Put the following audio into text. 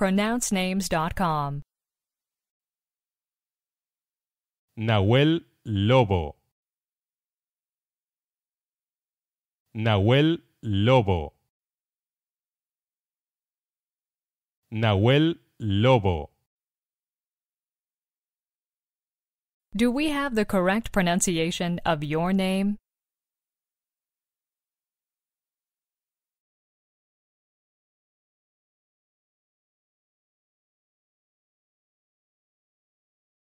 pronouncenames.com. Nahuel Lobo. Nahuel Lobo. Nahuel Lobo. Do we have the correct pronunciation of your name?